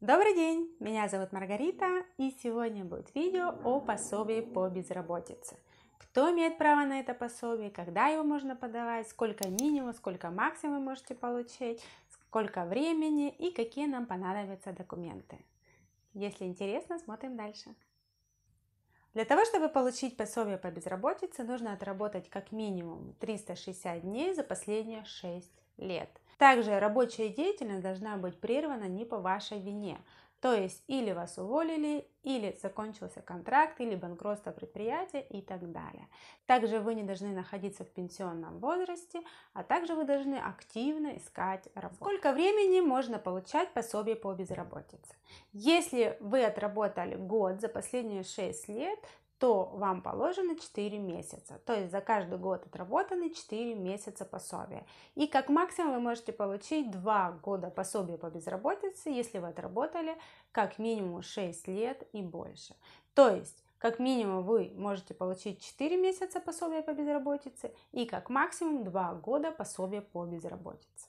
Добрый день! Меня зовут Маргарита, и сегодня будет видео о пособии по безработице. Кто имеет право на это пособие, когда его можно подавать, сколько минимум, сколько максимум вы можете получить, сколько времени и какие нам понадобятся документы. Если интересно, смотрим дальше. Для того, чтобы получить пособие по безработице, нужно отработать как минимум 360 дней за последние 6 лет – также рабочая деятельность должна быть прервана не по вашей вине. То есть или вас уволили, или закончился контракт, или банкротство предприятия и так далее. Также вы не должны находиться в пенсионном возрасте, а также вы должны активно искать работу. Сколько времени можно получать пособие по безработице? Если вы отработали год за последние 6 лет, то вам положено 4 месяца. То есть за каждый год отработаны 4 месяца пособия. И как максимум вы можете получить 2 года пособия по безработице, если вы отработали как минимум 6 лет и больше. То есть как минимум вы можете получить 4 месяца пособия по безработице и как максимум 2 года пособия по безработице.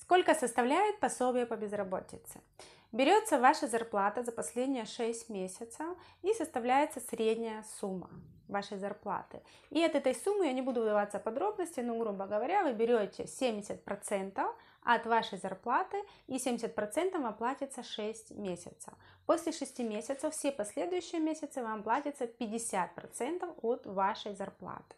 Сколько составляет пособие по безработице? Берется ваша зарплата за последние 6 месяцев и составляется средняя сумма вашей зарплаты. И от этой суммы, я не буду выдаваться подробности, но, грубо говоря, вы берете 70% от вашей зарплаты и 70% оплатится 6 месяцев. После 6 месяцев все последующие месяцы вам платится 50% от вашей зарплаты.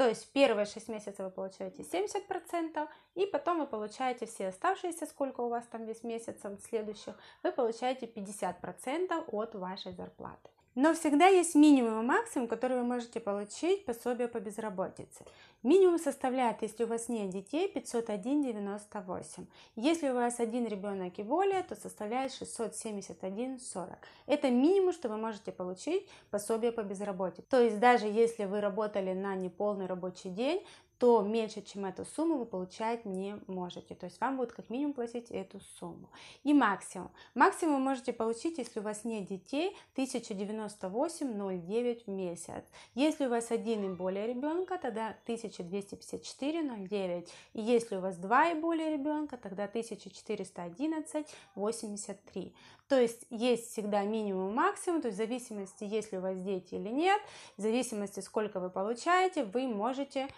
То есть первые 6 месяцев вы получаете 70%, и потом вы получаете все оставшиеся, сколько у вас там весь месяц, следующих, вы получаете 50% от вашей зарплаты. Но всегда есть минимум и максимум, который вы можете получить пособие по безработице. Минимум составляет, если у вас нет детей, 501,98. Если у вас один ребенок и более, то составляет 671,40. Это минимум, что вы можете получить пособие по безработице. То есть даже если вы работали на неполный рабочий день, то меньше, чем эту сумму вы получать не можете. То есть вам будут как минимум платить эту сумму. И максимум. Максимум вы можете получить, если у вас нет детей, 1098,09 в месяц. Если у вас один и более ребенка, тогда 1254,09. И если у вас два и более ребенка, тогда 1411,83. То есть есть всегда минимум и максимум, то есть в зависимости, если у вас дети или нет, в зависимости, сколько вы получаете, вы можете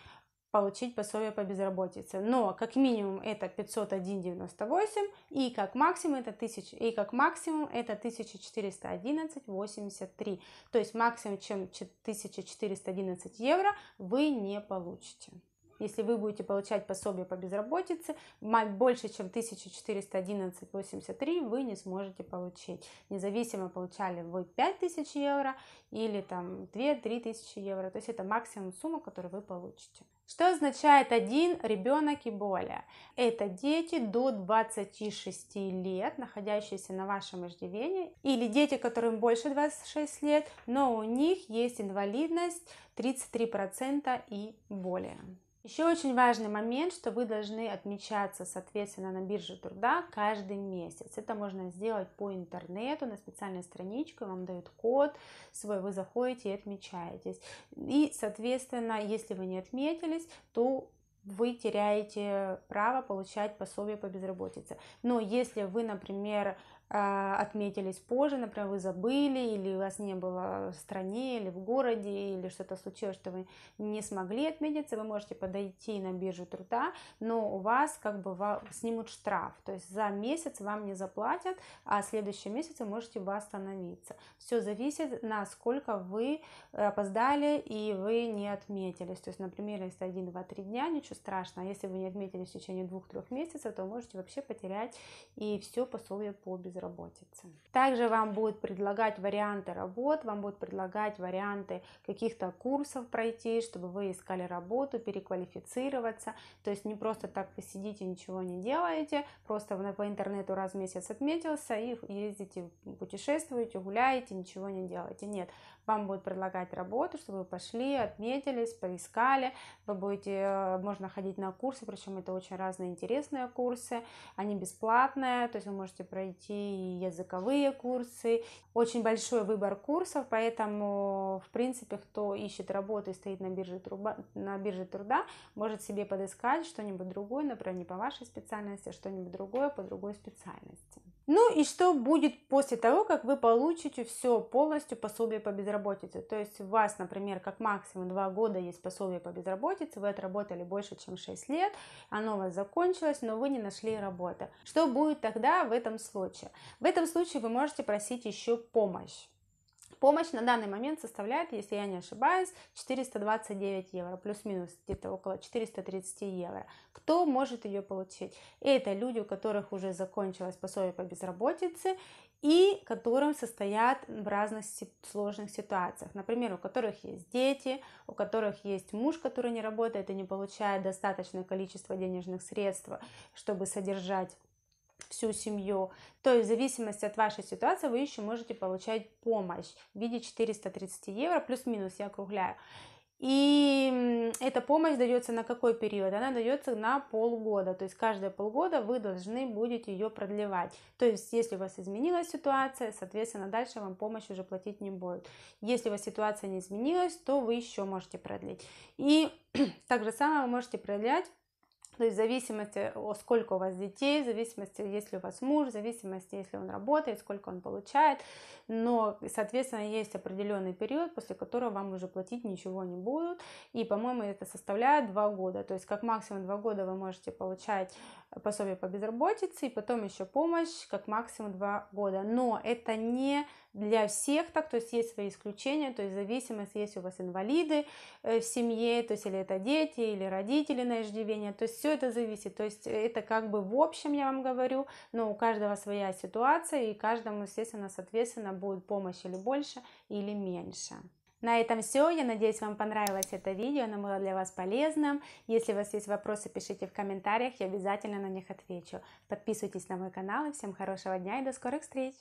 получить пособие по безработице. Но как минимум это 501,98 и как максимум это 1000, и как максимум это 1411,83. То есть максимум, чем 1411 евро вы не получите если вы будете получать пособие по безработице, больше, чем 1411,83 вы не сможете получить. Независимо получали вы 5000 евро или там 2-3 тысячи евро. То есть это максимум сумма, которую вы получите. Что означает один ребенок и более? Это дети до 26 лет, находящиеся на вашем иждивении, или дети, которым больше 26 лет, но у них есть инвалидность 33% и более. Еще очень важный момент, что вы должны отмечаться, соответственно, на бирже труда каждый месяц. Это можно сделать по интернету, на специальной страничке вам дают код свой, вы заходите и отмечаетесь. И, соответственно, если вы не отметились, то вы теряете право получать пособие по безработице. Но если вы, например, а, отметились позже, например, вы забыли, или у вас не было в стране, или в городе, или что-то случилось, что вы не смогли отметиться, вы можете подойти на биржу труда, но у вас как бы снимут штраф, то есть за месяц вам не заплатят, а в следующем месяце можете восстановиться. Все зависит, насколько вы э, опоздали и вы не отметились, то есть, например, если 1, 2, 3 дня, ничего страшного, а если вы не отметились в течение 2-3 месяцев, то можете вообще потерять и все пособие по безработице безработицы. Также вам будут предлагать варианты работ, вам будут предлагать варианты каких-то курсов пройти, чтобы вы искали работу, переквалифицироваться. То есть не просто так вы сидите, ничего не делаете, просто по интернету раз в месяц отметился и ездите, путешествуете, гуляете, ничего не делаете. Нет, вам будут предлагать работу, чтобы вы пошли, отметились, поискали, вы будете, э, можно ходить на курсы, причем это очень разные интересные курсы, они бесплатные, то есть вы можете пройти языковые курсы, очень большой выбор курсов, поэтому, в принципе, кто ищет работу и стоит на бирже, труба, на бирже труда, может себе подыскать что-нибудь другое, например, не по вашей специальности, а что-нибудь другое по другой специальности. Ну и что будет после того, как вы получите все полностью пособие по безработице? То есть у вас, например, как максимум 2 года есть пособие по безработице, вы отработали больше, чем 6 лет, оно у вас закончилось, но вы не нашли работы. Что будет тогда в этом случае? В этом случае вы можете просить еще помощь. Помощь на данный момент составляет, если я не ошибаюсь, 429 евро, плюс-минус где-то около 430 евро. Кто может ее получить? Это люди, у которых уже закончилось пособие по безработице и которым состоят в разных сложных ситуациях. Например, у которых есть дети, у которых есть муж, который не работает и не получает достаточное количество денежных средств, чтобы содержать всю семью, то есть в зависимости от вашей ситуации вы еще можете получать помощь в виде 430 евро, плюс-минус, я округляю. И эта помощь дается на какой период? Она дается на полгода. То есть каждые полгода вы должны будете ее продлевать. То есть если у вас изменилась ситуация, соответственно, дальше вам помощь уже платить не будет. Если у вас ситуация не изменилась, то вы еще можете продлить. И так же самое вы можете продлять то есть в зависимости, сколько у вас детей, в зависимости, ли у вас муж, в зависимости, если он работает, сколько он получает. Но, соответственно, есть определенный период, после которого вам уже платить ничего не будут. И, по-моему, это составляет 2 года. То есть как максимум 2 года вы можете получать э, пособие по безработице и потом еще помощь как максимум 2 года. Но это не для всех так, то есть есть свои исключения, то есть зависимость, есть у вас инвалиды э, в семье, то есть или это дети, или родители на иждивение, то есть все это зависит. То есть э, это как бы в общем я вам говорю, но у каждого своя ситуация, и каждому, естественно, соответственно, будет помощь или больше, или меньше. На этом все. Я надеюсь, вам понравилось это видео, оно было для вас полезным. Если у вас есть вопросы, пишите в комментариях, я обязательно на них отвечу. Подписывайтесь на мой канал и всем хорошего дня и до скорых встреч!